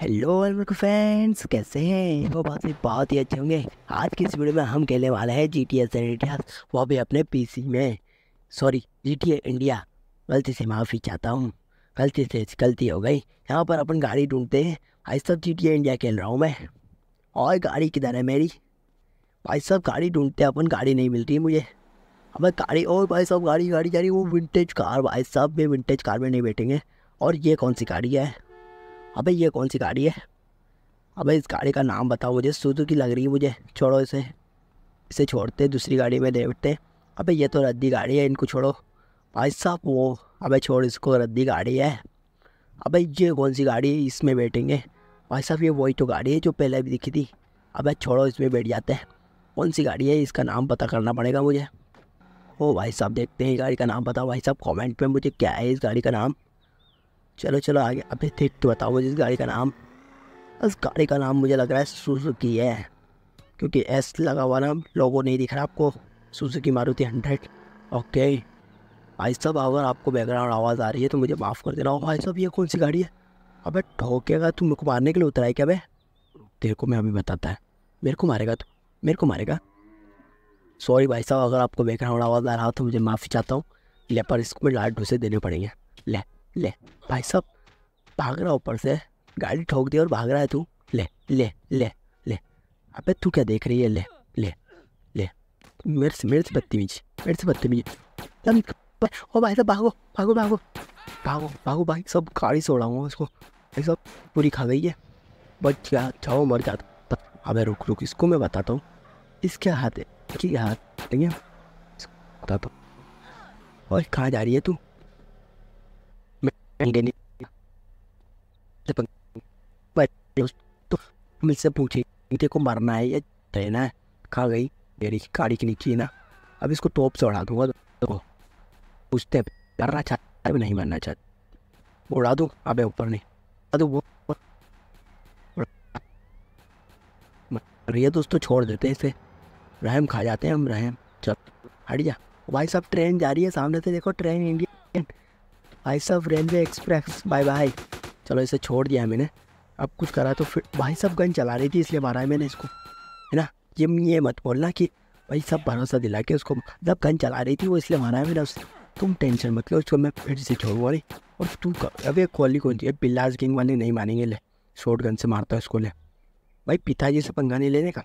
Hello welcome friends कैसे हैं वो बहुत ही बहुत ही अच्छे होंगे आज की इस वीडियो में हम खेलने वाले हैं जी टी एस इंडिया वो भी अपने पीसी में sorry G T A India गलती से माफ़ी चाहता हूँ गलती से गलती हो गई यहाँ पर अपन गाड़ी ढूंढते हैं भाई साहब जी टी ए इंडिया खेल रहा हूँ मैं और गाड़ी किधर है मेरी भाई साहब गाड़ी ढूंढते हैं अपन गाड़ी नहीं मिल रही है मुझे अब गाड़ी और भाई साहब गाड़ी गाड़ी जा रही वो विंटेज कार भाई साहब भी विंटेज कार में नहीं बैठेंगे और ये कौन सी गाड़ी है अबे ये कौन सी गाड़ी है अबे इस गाड़ी का नाम बताओ मुझे सुजुकी लग रही है मुझे छोड़ो इसे इसे छोड़ते दूसरी गाड़ी में देखते अबे ये तो रद्दी गाड़ी है इनको छोड़ो भाई साहब वो अबे छोड़ इसको रद्दी गाड़ी है अबे ये कौन सी गाड़ी है इसमें बैठेंगे भाई साहब ये वही तो गाड़ी है जो पहले भी दिखी थी अबे छोड़ो इसमें बैठ जाते हैं कौन सी गाड़ी है इसका नाम पता करना पड़ेगा मुझे ओ भाई साहब देखते हैं गाड़ी का नाम बताओ भाई साहब कमेंट में मुझे क्या है इस गाड़ी का नाम चलो चलो आगे अभी ठीक तो बताओ मुझे इस गाड़ी का नाम इस गाड़ी का नाम मुझे लग रहा है सुजुकी है क्योंकि एस लगा हुआ ना लोगों नहीं दिख रहा आपको सुजुकी मारुति हंड्रेड ओके भाई साहब अगर आपको बैकग्राउंड आवाज़ आ रही है तो मुझे माफ़ कर देना भाई साहब ये कौन सी गाड़ी है अबे ठोकेगा तू मेरे को मारने के लिए उतरा है क्या भाई तेरे को मैं अभी बताता है मेरे को मारेगा तू मेरे को मारेगा सॉरी भाई साहब अगर आपको बैकग्राउंड आवाज़ आ रहा हो तो मुझे माफ़ी चाहता हूँ ले पर इसको मैं लाइट ढूंसे देने पड़ेंगे ले ले भाई साहब भाग रहा ऊपर से गाड़ी ठोक दी और भाग रहा है तू ले ले ले ले अबे तू क्या देख रही है ले ले ले मेरे से मेरे से बदतमीज मेरे से बदतमीज ओ भाई साहब भागो भागो भागो भागो भागो भाई सब गाड़ी से उड़ाऊंगा उसको भाई सब पूरी खा गई है बच गया जाओ मर जाता अबे रुक रुक इसको मैं बताता हूँ इसके हाथ है ठीक है हाथ ठीक है बताता हूँ और कहाँ जा रही है तू पूछे मरना है या है ना खा गई मेरी गाड़ी के नीचे ना अब इसको टॉप से उड़ा दूंगा तो पूछते चाहते चाहता नहीं मरना चाहते उड़ा दूँ अबे ऊपर नहीं वो रही दोस्तों छोड़ देते हैं इसे रहम खा जाते हैं हम रहम चल हट जा भाई साहब ट्रेन जा रही है सामने से देखो ट्रेन इंडिया भाई साहब रेलवे एक्सप्रेस बाय बाय चलो इसे छोड़ दिया मैंने अब कुछ करा तो फिर भाई साहब गन चला रही थी इसलिए मारा है मैंने इसको है ना ये ये मत बोलना कि भाई साहब भरोसा दिला के उसको जब गन चला रही थी वो इसलिए मारा है मैंने उसको तुम टेंशन मत लो उसको मैं फिर से छोड़ वाली और तू अबे कॉली कौन सी बिल्लास गेंग वाले नहीं मानेंगे ले शॉर्ट गन से मारता है उसको ले भाई पिताजी से पंगा नहीं लेने का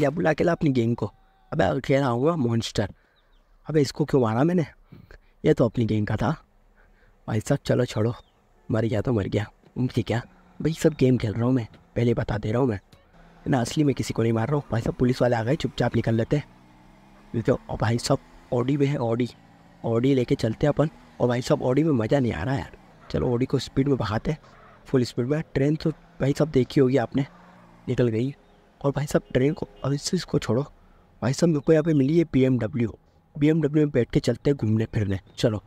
या बुला के ला अपनी गेंग को अबे अकेला हुआ मॉन्स्टर अबे इसको क्यों मारा मैंने ये तो अपनी गेंग का था भाई साहब चलो छोड़ो मर गया तो मर गया उनकी क्या भाई सब गेम खेल रहा हूँ मैं पहले बता दे रहा हूँ मैं ना असली में किसी को नहीं मार रहा हूँ भाई साहब पुलिस वाले आ गए चुपचाप निकल लेते हैं तो भाई साहब ऑडी में है ऑडी ऑडी लेके चलते हैं अपन और भाई साहब ऑडी में मज़ा नहीं आ रहा यार चलो ऑडी को स्पीड में भगाते फुल स्पीड में ट्रेन तो भाई साहब देखी होगी आपने निकल गई और भाई साहब ट्रेन को अब इस छोड़ो भाई साहब मेरे को यहाँ पे मिली है B M W B M W में बैठ के चलते हैं घूमने फिरने चलो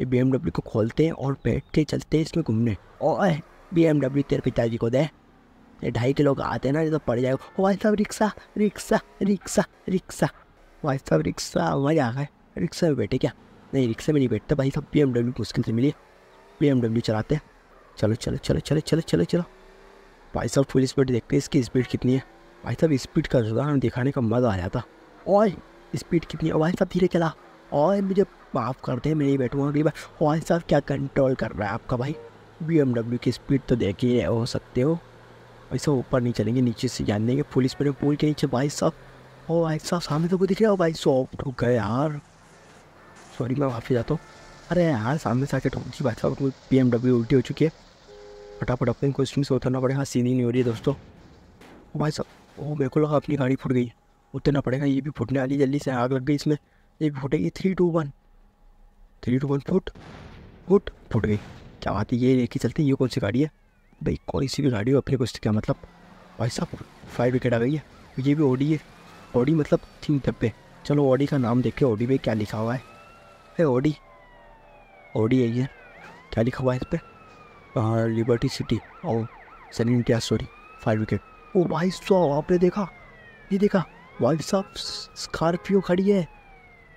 ये बी को खोलते हैं और बैठ के चलते इसमें घूमने और बी एम डब्ल्यू तेरे पिताजी को दे ये ढाई किलो का आते हैं ना ये तो पड़ जाएगा भाई साहब रिक्शा रिक्शा रिक्शा रिक्शा भाई साहब रिक्शा मजा आ गए रिक्शा में बैठे क्या नहीं रिक्शा में नहीं बैठते भाई साहब बी एम डब्ल्यू मुश्किल से मिली बी एम डब्ल्यू चलाते चलो चलो चलो चलो चलो चलो चलो भाई साहब फुल स्पीड देखते हैं इसकी स्पीड कितनी है भाई साहब स्पीड का जुगाड़ दिखाने का मज़ा आ जाता और स्पीड कितनी है भाई साहब धीरे चला और मुझे माफ़ कर दे मैं ये बैठूँगा अगली बार और साहब क्या कंट्रोल कर रहा है आपका भाई बी की स्पीड तो देख ही हो सकते हो ऐसे ऊपर नहीं चलेंगे नीचे से जान देंगे पुलिस मेरे पुल के नीचे भाई साहब ओ भाई साहब सामने तो कोई दिख रहा हो भाई सॉफ्ट हो गए यार सॉरी मैं वापस जाता हूँ अरे यार सामने से आके ठोक भाई साहब पी एम डब्ल्यू उल्टी हो चुकी है फटाफट अपने क्वेश्चन से उतरना पड़ेगा हाँ सीधी नहीं हो रही है दोस्तों ओ भाई साहब ओ मेरे को लगा अपनी गाड़ी फुट गई उतरना पड़ेगा ये भी फुटने वाली जल्दी से आग लग गई इसमें एक फुट गई three two one three two one फुट फुट फुट गई क्या बात है ये लेके चलते ये कौन सी गाड़ी है भाई कौन सी भी गाड़ी हो अपने को क्या मतलब भाई साहब फाइव विकेट आ गई है ये भी ओडी है ओडी मतलब तीन डब्बे चलो ओडी का नाम देखे ओडी पे क्या लिखा हुआ है अरे ओडी ओडी है ये क्या लिखा हुआ है इस पर लिबर्टी सिटी और सन इंडिया सॉरी फाइव विकेट ओ भाई सौ आपने देखा ये देखा वाइफ साहब स्कॉर्पियो खड़ी है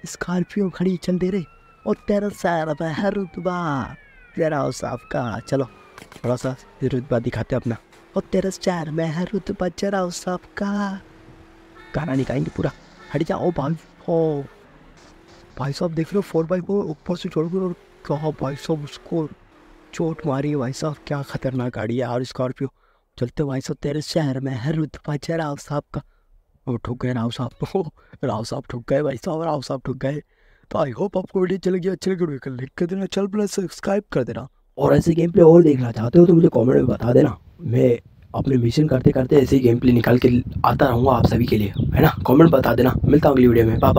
स्कॉर्पियो खड़ी चल दे रहे और तेरा सारा हर रुतबा तेरा साफ का चलो थोड़ा सा रुतबा दिखाते अपना और तेरा चार में हर रुतबा चरा साफ का गाना निकालेंगे पूरा हट जाओ भाई हो भाई साहब देख लो फोर बाई फोर ऊपर से छोड़ और कहा भाई साहब उसको चोट मारी भाई साहब क्या खतरनाक गाड़ी है और स्कॉर्पियो चलते भाई साहब तेरे शहर में हर रुतबा चरा साफ का और ठुक गए राव साहब को तो। राव साहब ठुक गए भाई साहब राव साहब ठुक गए तो आई होप आपको वीडियो चले गई अच्छी लगे लिख कर देना चल प्लस सब्सक्राइब कर देना और ऐसे गेम प्ले और देखना चाहते हो तो मुझे कमेंट में बता देना मैं अपने मिशन करते करते ऐसे ही गेम प्ले निकाल के आता रहूँगा आप सभी के लिए है ना कॉमेंट बता देना मिलता हूँ अगली वीडियो में पापा